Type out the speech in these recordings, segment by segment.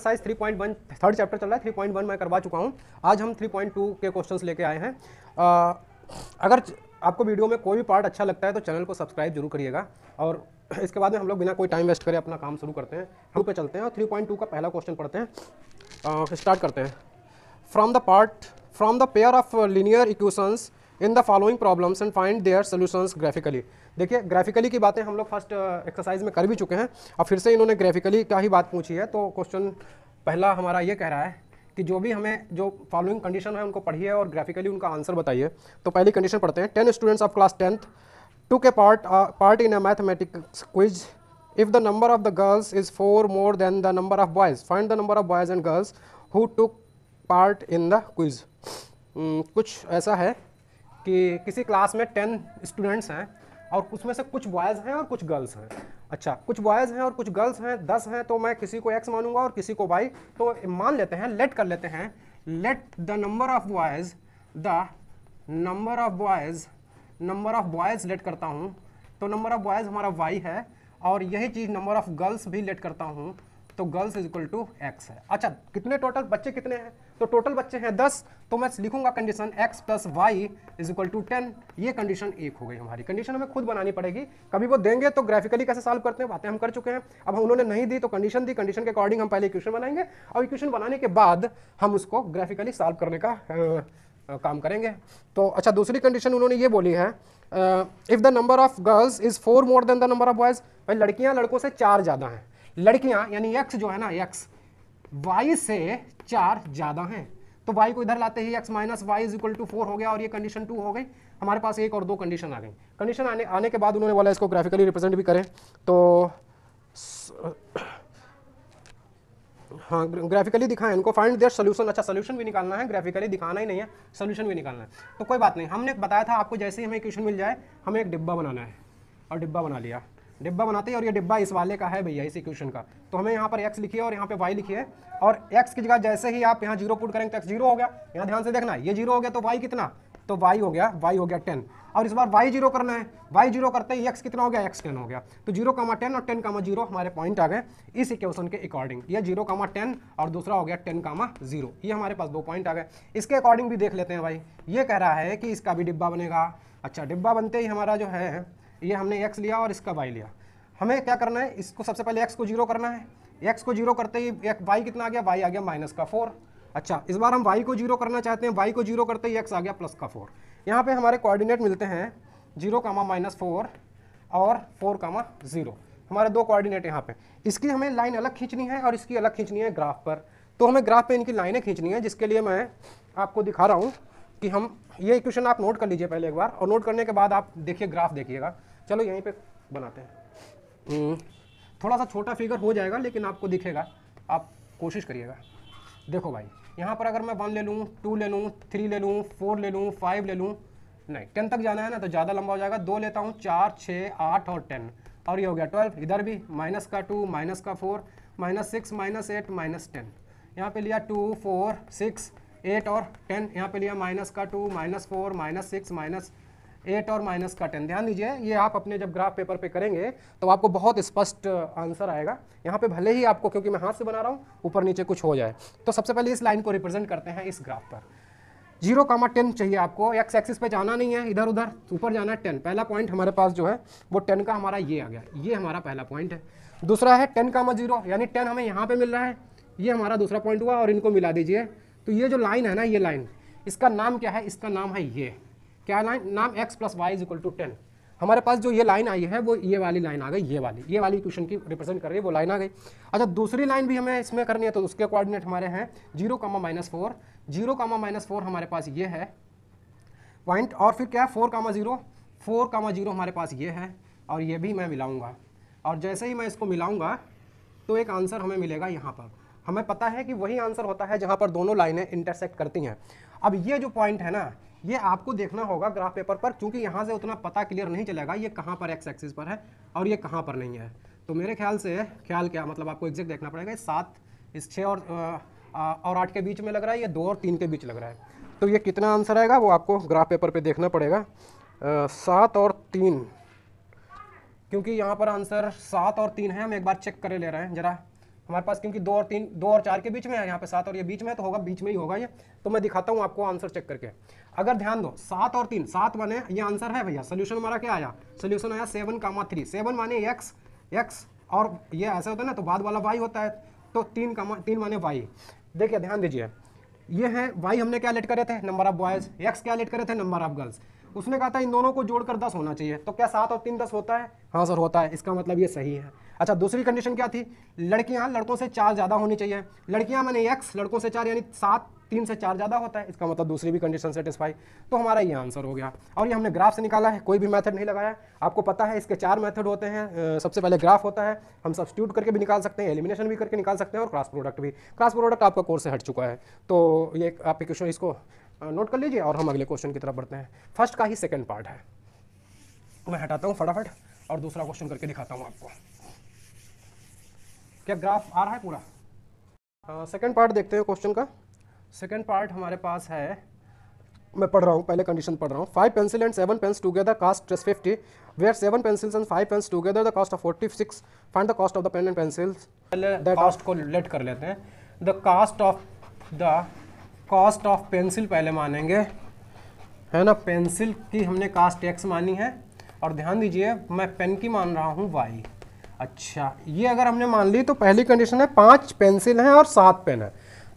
Exercise 3.1 third chapter चल रहा है 3.1 मैं करवा चुका हूँ आज हम 3.2 के क्वेश्चंस लेके आए हैं आ, अगर आपको वीडियो में कोई भी पार्ट अच्छा लगता है तो चैनल को सब्सक्राइब जरूर करिएगा और इसके बाद में हम लोग बिना कोई टाइम वेस्ट करें अपना काम शुरू करते हैं टू पे चलते हैं और टू का पहला क्वेश्चन पढ़ते हैं स्टार्ट करते हैं from the part from the pair of linear equations in the following problems and find their solutions graphically देखिए ग्राफिकली की बातें हम लोग फर्स्ट एक्सरसाइज uh, में कर भी चुके हैं अब फिर से इन्होंने ग्राफिकली का ही बात पूछी है तो क्वेश्चन पहला हमारा ये कह रहा है कि जो भी हमें जो फॉलोइंग कंडीशन है उनको पढ़िए और ग्राफिकली उनका आंसर बताइए तो पहली कंडीशन पढ़ते हैं ten students of class tenth took part part in a mathematics quiz if the number of the girls is four more than the number of boys find the number of boys and girls who took part in the quiz कुछ ऐसा है कि किसी class में ten students हैं और उसमें से कुछ बॉयज़ हैं और कुछ गर्ल्स हैं अच्छा कुछ बॉयज़ हैं और कुछ गर्ल्स हैं दस हैं तो मैं किसी को एक्स मानूंगा और किसी को वाई तो मान लेते हैं लेट कर लेते हैं let the number of boys the number of boys number of boys let करता हूँ तो नंबर ऑफ बॉयज़ हमारा वाई है और यही चीज़ नंबर ऑफ गर्ल्स भी लेट करता हूँ तो girls is equal to X है अच्छा कितने टोटल बच्चे कितने हैं तो टोटल बच्चे हैं दस तो मैं लिखूंगा condition X plus Y is equal to ten ये कंडीशन एक हो गई हमारी कंडीशन हमें खुद बनानी पड़ेगी कभी वो देंगे तो ग्राफिकली कैसे सॉल्व करते हैं बातें हम कर चुके हैं अब हम उन्होंने नहीं दी तो कंडीशन दी कंडीशन के अकॉर्डिंग हम पहले इक्वेशन बनाएंगे और इक्वेशन बनाने के बाद हम उसको ग्राफिकली सॉल्व करने का आ, आ, काम करेंगे तो अच्छा दूसरी कंडीशन उन्होंने ये बोली है if the number of girls is four more than the number of boys भाई लड़कियां लड़कों से चार ज़्यादा हैं लड़कियां यानी एक्स जो है ना एक्स वाई से चार ज़्यादा हैं तो वाई को इधर लाते ही X minus Y is equal to four हो गया और ये कंडीशन टू हो गई हमारे पास एक और दो कंडीशन आ गई कंडीशन आने आने के बाद उन्होंने बोला इसको ग्राफिकली रिप्रेजेंट भी करें तो हाँ ग्राफिकली दिखाएं इनको फाइंड देयर सोल्यूशन अच्छा सोल्यूशन भी निकालना है ग्राफिकली दिखाना ही नहीं है सोल्यूशन भी निकालना है तो कोई बात नहीं हमने बताया था आपको जैसे ही हमें क्वेश्चन मिल जाए हमें एक डिब्बा बनाना है और डिब्बा बना लिया डिब्बा बनाते हैं और ये डिब्बा इस वाले का है भैया इस इक्वेशन का तो हमें यहाँ पर एक्स लिखिए और यहाँ पे वाई लिखिए और एक्स की जगह जैसे ही आप यहाँ जीरो पुट करेंगे तो एक्स जीरो हो गया यहाँ ध्यान से देखना ये जीरो हो गया तो वाई कितना तो वाई हो गया वाई हो गया टेन और इस बार वाई जीरो करना है वाई जीरो करते ही एक्स कितना हो गया एक्स टेन हो गया तो जीरो कामा टेन और टेन कामा जीरो हमारे पॉइंट आ गए इस इक्वेशन के अकॉर्डिंग ये जीरो कामा टेन और दूसरा हो गया टेन कामा जीरो ये हमारे पास दो पॉइंट आ गए इसके अकॉर्डिंग भी देख लेते हैं भाई ये कह रहा है कि इसका भी डिब्बा बनेगा अच्छा डिब्बा बनते ही हमारा जो है ये हमने एक्स लिया और इसका वाई लिया हमें क्या करना है इसको सबसे पहले एक्स को जीरो करना है एक्स को जीरो करते ही एक वाई कितना आ गया वाई आ गया माइनस का फोर अच्छा इस बार हम वाई को जीरो करना चाहते हैं वाई को जीरो करते ही एक्स आ गया प्लस का फोर यहाँ पे हमारे कोऑर्डिनेट मिलते हैं जीरो कामा माइनस फोर और फोर कामा जीरो हमारे दो कोऑर्डिनेट यहाँ पे इसकी हमें लाइन अलग खींचनी है और इसकी अलग खींचनी है ग्राफ पर तो हमें ग्राफ पर इनकी लाइनें खींचनी है जिसके लिए मैं आपको दिखा रहा हूँ कि हम ये इक्वेशन आप नोट कर लीजिए पहले एक बार और नोट करने के बाद आप देखिए ग्राफ देखिएगा चलो यहीं पे बनाते हैं हम्म। थोड़ा सा छोटा फिगर हो जाएगा लेकिन आपको दिखेगा आप कोशिश करिएगा देखो भाई यहाँ पर अगर मैं वन ले लूँ टू ले लूँ थ्री ले लूँ फोर ले लूँ फाइव ले लूँ नहीं टेन तक जाना है ना तो ज़्यादा लंबा हो जाएगा दो लेता हूँ चार छः आठ और टेन और ये हो गया ट्वेल्व इधर भी माइनस का टू माइनस का four minus six minus eight minus ten यहाँ पे लिया टू फोर सिक्स एट और टेन यहाँ पे लिया माइनस का two minus four minus six minus eight और माइनस का टेन ध्यान दीजिए ये आप अपने जब ग्राफ पेपर पे करेंगे तो आपको बहुत स्पष्ट आंसर आएगा यहाँ पे भले ही आपको क्योंकि मैं हाथ से बना रहा हूँ ऊपर नीचे कुछ हो जाए तो सबसे पहले इस लाइन को रिप्रेजेंट करते हैं इस ग्राफ पर जीरो कामा टेन चाहिए आपको एक्स एक्सिस पे जाना नहीं है इधर उधर ऊपर जाना है टेन पहला पॉइंट हमारे पास जो है वो टेन का हमारा ये आ गया ये हमारा पहला पॉइंट है दूसरा है टेन कामा जीरो यानी टेन हमें यहाँ पे मिल रहा है ये हमारा दूसरा पॉइंट हुआ और इनको मिला दीजिए तो ये जो लाइन है ना ये लाइन इसका नाम क्या है इसका नाम है ये क्या लाइन नाम x plus Y is equal to ten हमारे पास जो ये लाइन आई है वो ये वाली लाइन आ गई ये वाली ये वाली इक्वेशन की रिप्रेजेंट कर रही है वो लाइन आ गई अच्छा दूसरी लाइन भी हमें इसमें करनी है तो उसके कोऑर्डिनेट हमारे हैं zero comma minus four zero comma minus four हमारे पास ये है पॉइंट और फिर क्या है four comma zero four comma zero हमारे पास ये है और ये भी मैं मिलाऊंगा और जैसे ही मैं इसको मिलाऊंगा तो एक आंसर हमें मिलेगा यहाँ पर हमें पता है कि वही आंसर होता है जहाँ पर दोनों लाइनें इंटरसेक्ट करती हैं अब ये जो पॉइंट है ना ये आपको देखना होगा ग्राफ पेपर पर क्योंकि यहाँ से उतना पता क्लियर नहीं चलेगा ये कहाँ पर एक्स एक्सिस पर है और ये कहाँ पर नहीं है तो मेरे ख्याल से ख्याल क्या मतलब आपको एग्जैक्ट देखना पड़ेगा सात इस छः और और आठ के बीच में लग रहा है ये दो और तीन के बीच लग रहा है तो ये कितना आंसर आएगा वो आपको ग्राफ पेपर पे देखना पड़ेगा सात और तीन क्योंकि यहाँ पर आंसर सात और तीन है हम एक बार चेक कर ले रहे हैं ज़रा हमारे पास क्योंकि दो और तीन दो और चार के बीच में है यहाँ पे सात और ये बीच में है तो होगा बीच में ही होगा ये तो मैं दिखाता हूँ आपको आंसर चेक करके अगर ध्यान दो सात और तीन सात माने ये आंसर है भैया सोल्यूशन हमारा क्या आया सोल्यूशन आया सेवन कामा थ्री सेवन माने एक्स एक्स और ये ऐसा होता है ना तो बाद वाला वाई होता है तो तीन कामा तीन माने वाई देखिए ध्यान दीजिए ये है वाई हमने क्या लेट करे थे नंबर ऑफ बॉयज़ एक्स क्या लेट करे थे नंबर ऑफ गर्ल्स उसने कहा था इन दोनों को जोड़कर दस होना चाहिए तो क्या सात और तीन दस होता है हाँ सर होता है इसका मतलब ये सही है अच्छा दूसरी कंडीशन क्या थी लड़कियाँ लड़कों से चार ज़्यादा होनी चाहिए लड़कियाँ मैंने एक्स लड़कों से चार यानी सात तीन से चार ज़्यादा होता है इसका मतलब दूसरी भी कंडीशन सेटिस्फाई तो हमारा ये आंसर हो गया और ये हमने ग्राफ से निकाला है कोई भी मेथड नहीं लगाया आपको पता है इसके चार मेथड होते हैं सबसे पहले ग्राफ होता है हम सब्सटीट्यूट करके भी निकाल सकते हैं एलिमिनेशन भी करके निकाल सकते हैं और क्रॉस प्रोडक्ट भी क्रॉस प्रोडक्ट आपका कोर्स से हट चुका है तो ये आपके क्वेश्चन इसको नोट कर लीजिए और हम अगले क्वेश्चन की तरफ बढ़ते हैं फर्स्ट का ही सेकेंड पार्ट है तो मैं हटाता हूँ फटाफट और दूसरा क्वेश्चन करके दिखाता हूँ आपको क्या ग्राफ आ रहा है पूरा सेकेंड पार्ट देखते हैं क्वेश्चन का सेकेंड पार्ट हमारे पास है मैं पढ़ रहा हूँ पहले कंडीशन पढ़ रहा हूँ five pencil and seven pens together cost just fifty where seven pencils and five pens together the cost of forty six find the cost of the pen and pencils पहले कास्ट को let कर लेते हैं the cost of the cost of pencil पहले मानेंगे है ना pencil की हमने कास्ट एक्स मानी है और ध्यान दीजिए मैं पेन की मान रहा हूँ वाई अच्छा ये अगर हमने मान ली तो पहली कंडीशन है पांच पेंसिल हैं और सात पेन है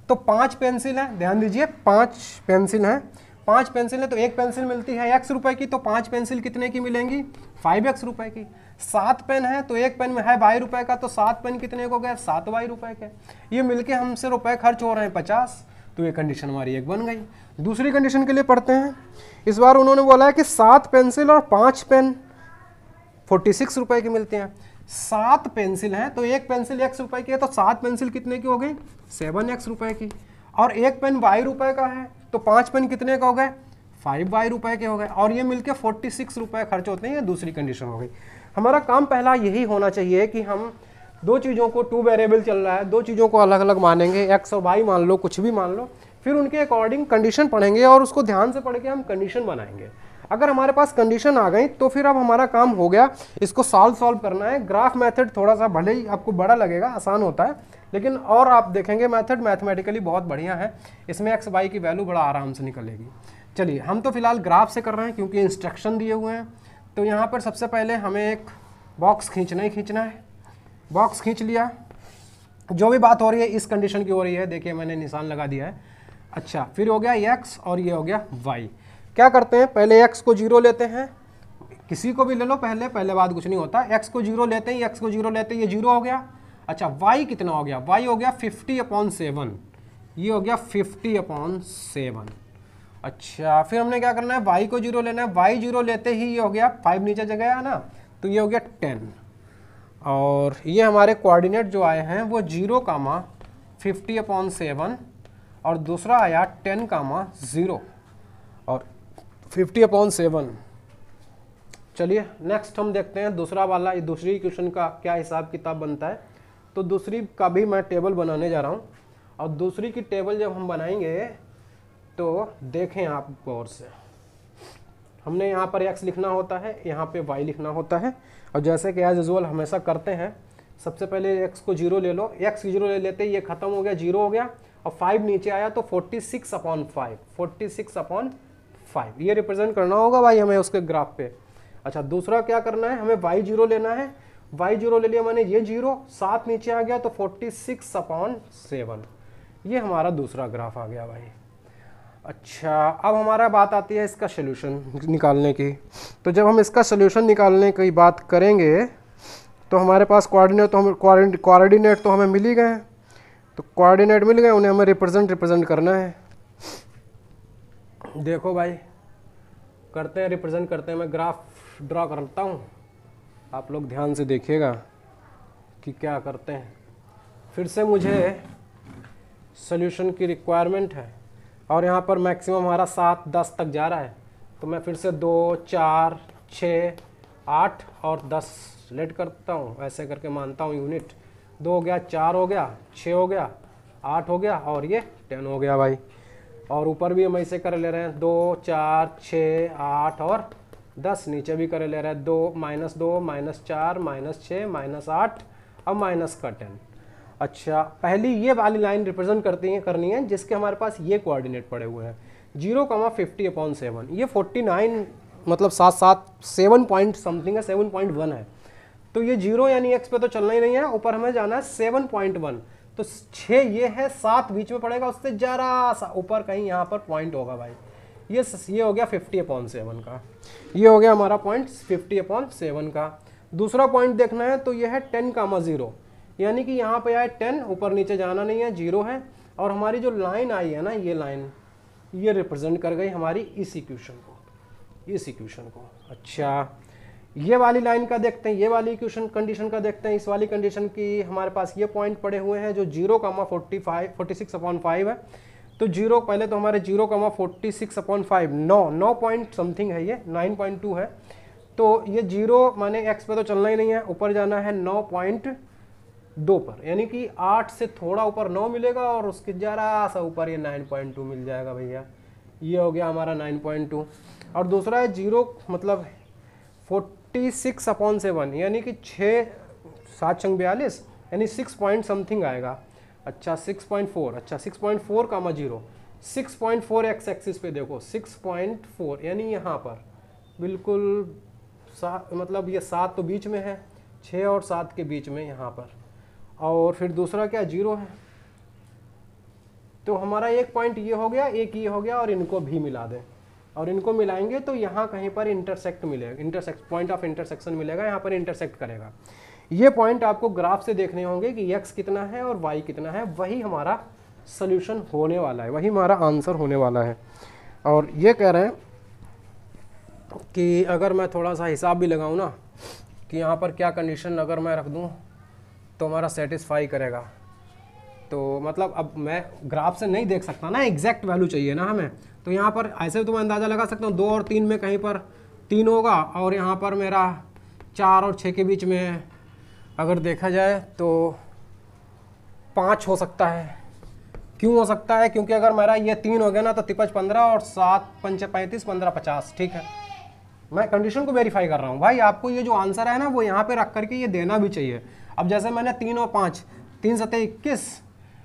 तो पांच पेंसिल हैं ध्यान दीजिए पांच पेंसिल हैं पांच पेंसिल हैं तो एक पेंसिल मिलती है एक्स रुपए की तो पांच पेंसिल कितने की मिलेंगी फाइव एक्स रुपए की सात पेन है तो एक पेन में है बाई रुपए का तो सात पेन कितने को गए सात बाई रुपए के ये मिलके हमसे रुपए खर्च हो रहे हैं पचास तो ये कंडीशन हमारी एक बन गई दूसरी कंडीशन के लिए पढ़ते हैं इस बार उन्होंने बोला है कि सात पेंसिल और पांच पेन फोर्टी सिक्स रुपये के मिलते हैं सात पेंसिल हैं तो एक पेंसिल एक्स रुपए की है तो सात पेंसिल कितने की हो गई सेवन एक्स रुपये की और एक पेन वाई रुपये का है तो पांच पेन कितने का हो गए फाइव वाई रुपये के हो गए और ये मिलके फोर्टी सिक्स रुपये खर्च होते हैं ये दूसरी कंडीशन हो गई हमारा काम पहला यही होना चाहिए कि हम दो चीज़ों को टू वेरिएबल चल रहा है दो चीज़ों को अलग अलग मानेंगे एक्स और वाई मान लो कुछ भी मान लो फिर उनके अकॉर्डिंग कंडीशन पढ़ेंगे और उसको ध्यान से पढ़ के हम कंडीशन बनाएंगे अगर हमारे पास कंडीशन आ गई तो फिर अब हमारा काम हो गया इसको सॉल्व सॉल्व करना है ग्राफ मेथड थोड़ा सा भले ही आपको बड़ा लगेगा आसान होता है लेकिन और आप देखेंगे मेथड मैथमेटिकली बहुत बढ़िया है इसमें एक्स वाई की वैल्यू बड़ा आराम से निकलेगी चलिए हम तो फिलहाल ग्राफ से कर रहे हैं क्योंकि इंस्ट्रक्शन दिए हुए हैं तो यहाँ पर सबसे पहले हमें एक बॉक्स खींचना ही खींचना है बॉक्स खींच लिया जो भी बात हो रही है इस कंडीशन की हो रही है देखिए मैंने निशान लगा दिया है अच्छा फिर हो गया एक्स और ये हो गया वाई क्या करते हैं पहले एक्स को जीरो लेते हैं किसी को भी ले लो पहले पहले बाद कुछ नहीं होता एक्स को जीरो लेते हैं एक्स को जीरो लेते हैं ये जीरो हो गया अच्छा वाई कितना हो गया वाई हो गया फिफ्टी अपॉन सेवन ये हो गया फिफ्टी अपॉन सेवन अच्छा फिर हमने क्या करना है वाई को जीरो लेना है वाई जीरो लेते ही ये हो गया फाइव नीचे जगह है ना तो ये हो गया टेन और ये हमारे कोऑर्डिनेट जो आए हैं वो zero comma fifty upon seven और दूसरा आया टेन कामा ज़ीरो और फिफ्टी अपॉन सेवन चलिए नेक्स्ट हम देखते हैं दूसरा वाला दूसरी क्वेश्चन का क्या हिसाब किताब बनता है तो दूसरी का भी मैं टेबल बनाने जा रहा हूँ और दूसरी की टेबल जब हम बनाएंगे तो देखें आप गौर से हमने यहाँ पर एक्स लिखना होता है यहाँ पे वाई लिखना होता है और जैसे कि एज यूजल हमेशा करते हैं सबसे पहले एक्स को जीरो ले लो एक्स जीरो ले लेते ये खत्म हो गया जीरो हो गया और फाइव नीचे आया तो forty six upon five forty six upon five ये रिप्रेजेंट करना होगा भाई हमें उसके ग्राफ पे अच्छा दूसरा क्या करना है हमें वाई जीरो लेना है वाई जीरो ले लिया मैंने ये जीरो सात नीचे आ गया तो फोर्टी सिक्स अपॉन सेवन ये हमारा दूसरा ग्राफ आ गया भाई अच्छा अब हमारा बात आती है इसका सोल्यूशन निकालने की तो जब हम इसका सोल्यूशन निकालने की बात करेंगे तो हमारे पास कोऑर्डिनेट तो हम कोऑर्डिनेट तो हमें मिल ही गए हैं तो कोऑर्डिनेट मिल गए उन्हें हमें रिप्रेजेंट रिप्रेजेंट करना है देखो भाई करते हैं रिप्रेजेंट करते हैं मैं ग्राफ ड्रा करता हूँ आप लोग ध्यान से देखिएगा कि क्या करते हैं फिर से मुझे सल्यूशन की रिक्वायरमेंट है और यहाँ पर मैक्सिमम हमारा सात दस तक जा रहा है तो मैं फिर से दो चार छः आठ और दस लेट करता हूँ ऐसे करके मानता हूँ यूनिट दो हो गया चार हो गया छः हो गया आठ हो गया और ये टेन हो गया भाई और ऊपर भी हम ऐसे कर ले रहे हैं दो चार छः आठ और दस नीचे भी कर ले रहे हैं दो माइनस दो माइनस चार माइनस छः माइनस आठ और माइनस का टेन अच्छा पहली ये वाली लाइन रिप्रेजेंट करती है करनी है जिसके हमारे पास ये कोऑर्डिनेट पड़े हुए हैं zero comma fifty upon seven ये फोर्टी नाइन मतलब सात सात सेवन पॉइंट समथिंग है सेवन पॉइंट वन है तो ये जीरो यानी एक्स पे तो चलना ही नहीं है ऊपर हमें जाना है सेवन पॉइंट वन तो छः ये है सात बीच में पड़ेगा उससे ज़रा सा ऊपर कहीं यहाँ पर पॉइंट होगा भाई ये ये हो गया फिफ्टी अपॉन सेवन का ये हो गया हमारा पॉइंट फिफ्टी अपॉन सेवन का दूसरा पॉइंट देखना है तो ये है टेन कामा ज़ीरो यानी कि यहाँ पे आए टेन ऊपर नीचे जाना नहीं है जीरो है और हमारी जो लाइन आई है ना ये लाइन ये रिप्रेजेंट कर गई हमारी इस इक्वेशन को इस इक्वेशन को अच्छा ये वाली लाइन का देखते हैं ये वाली इक्वेशन कंडीशन का देखते हैं इस वाली कंडीशन की हमारे पास ये पॉइंट पड़े हुए हैं जो zero comma forty five forty six upon five है तो जीरो पहले तो हमारे zero comma forty six upon five नौ नौ पॉइंट समथिंग है ये नाइन पॉइंट टू है तो ये जीरो माने एक्स पे तो चलना ही नहीं है ऊपर जाना है नौ पॉइंट दो पर यानी कि आठ से थोड़ा ऊपर नौ मिलेगा और उसके ज़रा सा ऊपर ये नाइन पॉइंट टू मिल जाएगा भैया ये हो गया हमारा नाइन पॉइंट टू और दूसरा है जीरो मतलब फोर्टी सिक्स अपॉन सेवन यानी कि छः सात छंग बयालीस यानी सिक्स पॉइंट समथिंग आएगा अच्छा सिक्स पॉइंट फोर अच्छा six point four comma zero six point four x axis पे देखो सिक्स पॉइंट फोर यानी यहाँ पर बिल्कुल सा मतलब ये सात तो बीच में है छः और सात के बीच में यहाँ पर और फिर दूसरा क्या जीरो है तो हमारा एक पॉइंट ये हो गया एक ये हो गया और इनको भी मिला दें और इनको मिलाएंगे तो यहाँ कहीं पर इंटरसेक्ट मिलेगा इंटरसेक्ट पॉइंट ऑफ इंटरसेक्शन मिलेगा यहाँ पर इंटरसेक्ट करेगा ये पॉइंट आपको ग्राफ से देखने होंगे कि x कितना है और y कितना है वही हमारा सोल्यूशन होने वाला है वही हमारा आंसर होने वाला है और ये कह रहे हैं कि अगर मैं थोड़ा सा हिसाब भी लगाऊँ ना कि यहाँ पर क्या कंडीशन अगर मैं रख दूँ तो हमारा सेटिस्फाई करेगा तो मतलब अब मैं ग्राफ से नहीं देख सकता ना एग्जैक्ट वैल्यू चाहिए ना हमें तो यहाँ पर ऐसे तो मैं अंदाज़ा लगा सकता हूँ दो और तीन में कहीं पर तीन होगा और यहाँ पर मेरा चार और छः के बीच में अगर देखा जाए तो पाँच हो सकता है क्यों हो सकता है क्योंकि अगर मेरा ये तीन हो गया ना तो तिपच पंद्रह और सात पंच पैंतीस पंद्रह पचास ठीक है मैं कंडीशन को वेरीफाई कर रहा हूँ भाई आपको ये जो आंसर है ना वो यहाँ पे रख करके ये देना भी चाहिए अब जैसे मैंने तीन और पाँच तीन सतह इक्कीस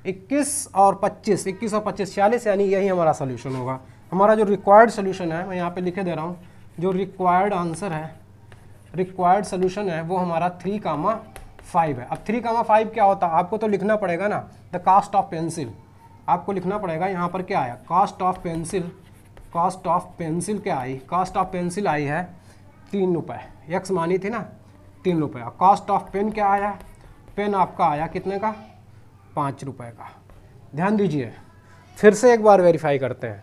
इक्कीस और पच्चीस इक्कीस और पच्चीस छियालीस यानी यही हमारा सोल्यूशन होगा हमारा जो रिक्वायर्ड सोल्यूशन है मैं यहाँ पर लिखे दे रहा हूँ जो रिक्वायर्ड आंसर है रिक्वायर्ड सोल्यूशन है वो हमारा थ्री कामा फाइव है अब थ्री कामा फाइव क्या होता है आपको तो लिखना पड़ेगा ना द कास्ट ऑफ पेंसिल आपको लिखना पड़ेगा यहाँ पर क्या आया cost of pencil cost of pencil क्या आई कास्ट ऑफ पेंसिल आई है तीन रुपये यक्स मानी थी ना तीन रुपये कॉस्ट ऑफ पेन क्या आया पेन आपका आया कितने का पाँच रुपये का ध्यान दीजिए फिर से एक बार वेरीफाई करते हैं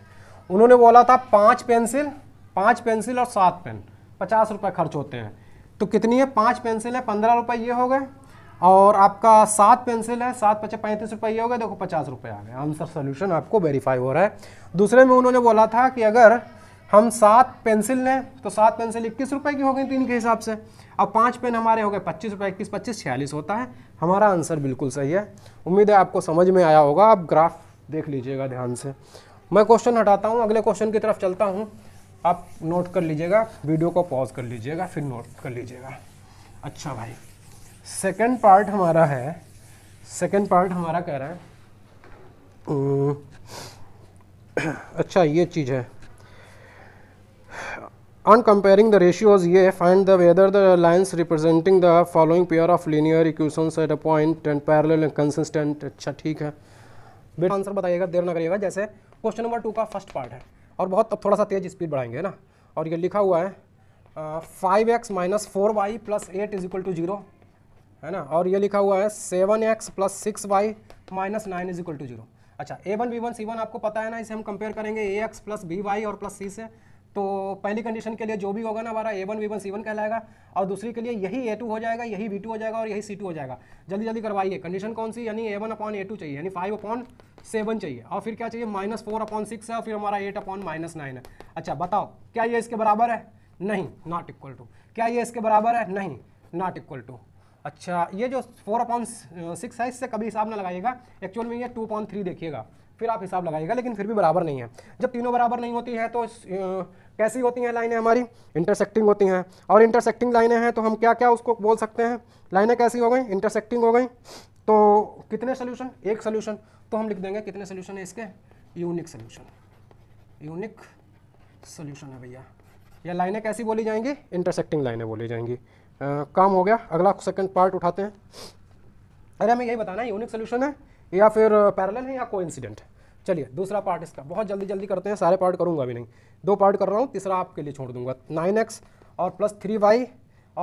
उन्होंने बोला था पाँच पेंसिल पाँच पेंसिल और सात पेन पचास रुपये खर्च होते हैं तो कितनी है पाँच पेंसिल है पंद्रह रुपये ये हो गए और आपका सात पेंसिल है सात पचास पैंतीस रुपये ये हो गए देखो पचास रुपये आ गए आंसर सोल्यूशन आपको वेरीफाई हो रहा है दूसरे में उन्होंने बोला था कि अगर हम सात पेंसिल लें तो सात पेंसिल इक्कीस रुपये की हो गई तीन के हिसाब से अब पाँच पेन हमारे हो गए पच्चीस रुपये इक्कीस पच्चीस छियालीस होता है हमारा आंसर बिल्कुल सही है उम्मीद है आपको समझ में आया होगा आप ग्राफ देख लीजिएगा ध्यान से मैं क्वेश्चन हटाता हूँ अगले क्वेश्चन की तरफ चलता हूँ आप नोट कर लीजिएगा वीडियो को पॉज कर लीजिएगा फिर नोट कर लीजिएगा अच्छा भाई सेकेंड पार्ट हमारा है सेकेंड पार्ट हमारा कह रहा है अच्छा ये चीज़ है on comparing the ratios A, find the whether the lines representing the following pair of linear equations at a point and parallel and consistent अच्छा ठीक है बेटा आंसर बताइएगा देर ना करिएगा जैसे क्वेश्चन नंबर टू का फर्स्ट पार्ट है और बहुत अब थोड़ा सा तेज स्पीड बढ़ाएंगे ना और ये लिखा हुआ है five x minus four y plus eight is equal to zero है ना और ये लिखा हुआ है seven x plus six y minus nine is equal to zero अच्छा a one b one c one आपको पता है ना इसे हम कंपेयर करेंगे a x plus b y और प्लस सी से तो पहली कंडीशन के लिए जो भी होगा ना हमारा a one b one c one कहलाएगा और दूसरी के लिए यही ए टू हो जाएगा यही वी टू हो जाएगा और यही सी टू हो जाएगा जल्दी जल्दी करवाइए कंडीशन कौन सी यानी a one upon a two चाहिए यानी फाइव अपॉन सेवन चाहिए और फिर क्या चाहिए माइनस फोर अपॉन सिक्स है और फिर हमारा एट अपॉन माइनस नाइन है अच्छा बताओ क्या ये इसके बराबर है नहीं नॉट इक्वल टू क्या ये इसके बराबर है नहीं नॉट इक्वल टू अच्छा ये जो फोर अपॉन सिक्स है इससे कभी हिसाब ना लगाइएगा एक्चुअल में ये टू अपॉन थ्री देखिएगा फिर आप हिसाब लगाइएगा लेकिन फिर भी बराबर नहीं है जब तीनों बराबर नहीं होती है तो कैसी होती हैं लाइनें हमारी इंटरसेक्टिंग होती हैं और इंटरसेक्टिंग लाइनें हैं तो हम क्या क्या उसको बोल सकते हैं लाइनें कैसी हो गई इंटरसेक्टिंग हो गई तो कितने सोल्यूशन एक सोल्यूशन तो हम लिख देंगे कितने सोल्यूशन है इसके यूनिक सोल्यूशन यूनिक सोल्यूशन है भैया या लाइनें कैसी बोली जाएंगी इंटरसेक्टिंग लाइनें बोली जाएंगी आ, काम हो गया अगला सेकंड पार्ट उठाते हैं अरे हमें यही बताना है यूनिक सोल्यूशन है या फिर पैरेलल है या कोइंसिडेंट है चलिए दूसरा पार्ट इसका बहुत जल्दी जल्दी करते हैं सारे पार्ट करूंगा भी नहीं दो पार्ट कर रहा हूँ तीसरा आपके लिए छोड़ दूंगा नाइन एक्स और प्लस थ्री वाई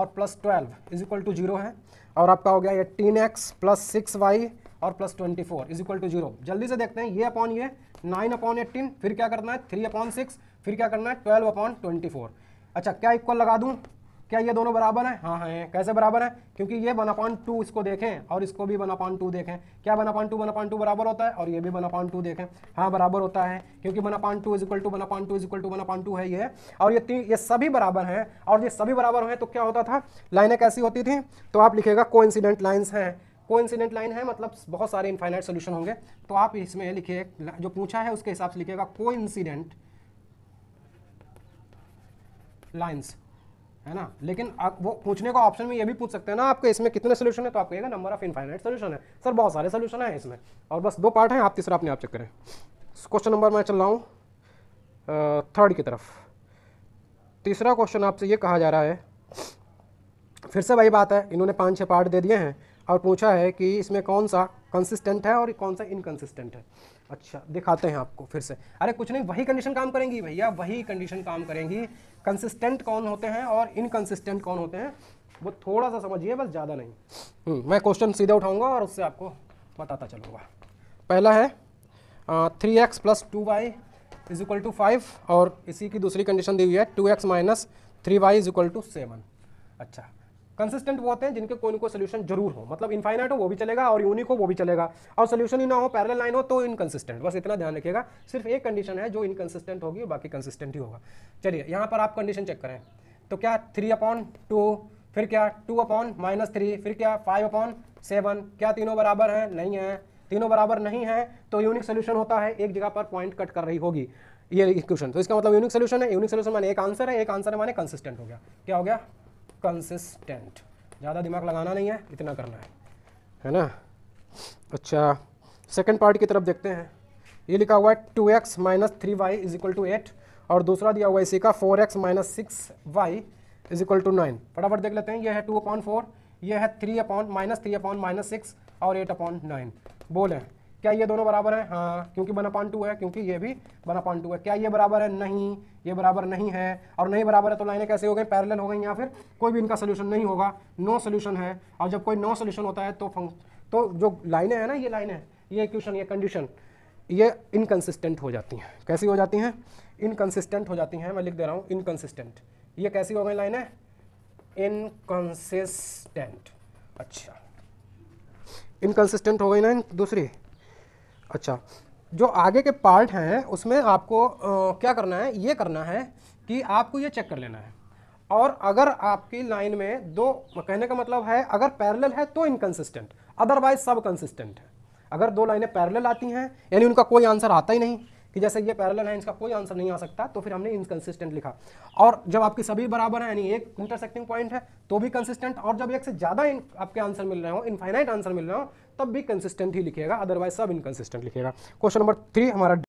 और plus twelve is equal to zero है और आपका हो गया eighteen x plus six y और plus twenty four is equal to zero जल्दी से देखते हैं ये अपॉन ये नाइन अपॉन एट्टीन फिर क्या करना है थ्री अपॉन सिक्स फिर क्या करना है ट्वेल्व अपॉन ट्वेंटी फोर अच्छा क्या इक्वल लगा दूँ क्या ये दोनों बराबर है हाँ हैं हाँ, कैसे बराबर है क्योंकि ये वन अपॉइंट टू इसको देखें और इसको भी वन अपॉइंट टू देखें क्या one upon two one upon two बराबर होता है और ये भी वन अपॉइंट टू देखें हाँ बराबर होता है क्योंकि one upon two is equal to one upon two is equal to one upon two है ये और ये तीन ये सभी बराबर हैं और ये सभी बराबर हैं तो क्या होता था लाइनें कैसी होती थी तो आप लिखेगा को इंसिडेंट लाइन्स हैं को इंसिडेंट लाइन है मतलब बहुत सारे इनफाइनाइट सोल्यूशन होंगे तो आप इसमें लिखिए जो पूछा है उसके हिसाब से लिखिएगा कोइंसिडेंट लाइंस है ना लेकिन आप वो पूछने का ऑप्शन में ये भी पूछ सकते हैं ना आपके इसमें कितने सोल्यूशन है तो आप कहेगा नंबर ऑफ इनफाइनाइट सोल्यूशन है सर बहुत सारे सोल्यूशन है इसमें और बस दो पार्ट हैं आप तीसरा अपने आप चेक करें क्वेश्चन नंबर मैं चल रहा हूँ थर्ड की तरफ तीसरा क्वेश्चन आपसे ये कहा जा रहा है फिर से वही बात है इन्होंने पाँच छः पार्ट दे दिए हैं और पूछा है कि इसमें कौन सा कंसिस्टेंट है और कौन सा इनकन्सिस्टेंट है अच्छा दिखाते हैं आपको फिर से अरे कुछ नहीं वही कंडीशन काम करेंगी भैया वही कंडीशन काम करेंगी कंसिस्टेंट कौन होते हैं और इनकन्सिस्टेंट कौन होते हैं वो थोड़ा सा समझिए बस ज़्यादा नहीं हम्म, मैं क्वेश्चन सीधा उठाऊंगा और उससे आपको बताता चलूँगा पहला है three x plus two y is equal to five और इसी की दूसरी कंडीशन दी हुई है two x minus three y is equal to seven अच्छा कंसिस्टेंट वो होते हैं जिनके कोई ना कोई सोल्यूशन जरूर हो मतलब इनफाइनाइट हो वो भी चलेगा और यूनिक हो वो भी चलेगा और सोल्यूशन ही ना हो पैरल लाइन हो तो इनकसिस्टेंट बस इतना ध्यान रखिएगा सिर्फ एक कंडीशन है जो इनकसिस्टेंट होगी बाकी कंसिस्टेंट ही होगा चलिए यहाँ पर आप कंडीशन चेक करें तो क्या थ्री अपॉन टू फिर क्या टू अपॉन माइनस थ्री फिर क्या फाइव अपॉन सेवन क्या तीनों बराबर हैं नहीं है तीनों बराबर नहीं है तो यूनिक सोल्यूशन होता है एक जगह पर पॉइंट कट कर रही होगी ये इक्वेशन तो इसका मतलब यूनिक सोल्यूशन है यूनिक सोल्यूशन माने एक आंसर है एक आंसर है माने कंसिस्टेंट हो गया क्या हो गया कंसिस्टेंट ज़्यादा दिमाग लगाना नहीं है इतना करना है है ना अच्छा सेकेंड पार्ट की तरफ देखते हैं ये लिखा हुआ है two x minus three y is equal to eight और दूसरा दिया हुआ है इसी का four x minus six y is equal to nine फटाफट देख लेते हैं यह है टू अपॉन फोर यह है three upon minus three upon minus six और एट अपॉन नाइन बोले क्या ये दोनों बराबर है हाँ क्योंकि वन अपॉन टू है क्योंकि ये भी वन अपॉन टू है क्या ये बराबर है नहीं ये बराबर नहीं है और नहीं बराबर है तो लाइनें कैसे हो गई पैरेलल हो गई या फिर कोई भी इनका सोल्यूशन नहीं होगा नो सोल्यूशन है और जब कोई नो सोल्यूशन होता है तो तो जो लाइनें हैं ना ये लाइनें ये इक्वेशन ये कंडीशन ये इनकन्सिस्टेंट हो जाती हैं कैसी हो जाती हैं इनकन्सिस्टेंट हो जाती हैं मैं लिख दे रहा हूँ इनकन्सिस्टेंट ये कैसी हो गई लाइनें इनकन्सिस्टेंट अच्छा इनकन्सिस्टेंट हो गई ना दूसरी अच्छा जो आगे के पार्ट हैं उसमें आपको आ, क्या करना है ये करना है कि आपको ये चेक कर लेना है और अगर आपकी लाइन में दो कहने का मतलब है अगर पैरेलल है तो इनकन्सिस्टेंट अदरवाइज सब कंसिस्टेंट है अगर दो लाइनें पैरेलल आती हैं यानी उनका कोई आंसर आता ही नहीं कि जैसे ये पैरेलल है इसका कोई आंसर नहीं आ सकता तो फिर हमने इनकन्सिस्टेंट लिखा और जब आपकी सभी बराबर है यानी एक इंटरसेक्टिंग पॉइंट है तो भी कंसिस्टेंट और जब एक से ज़्यादा आपके आंसर मिल रहे हो इनफाइनाइट आंसर मिल रहे हो तब भी कंसिस्टेंट ही लिखेगा अदरवाइज सब इनकंसिस्टेंट लिखेगा क्वेश्चन नंबर थ्री हमारा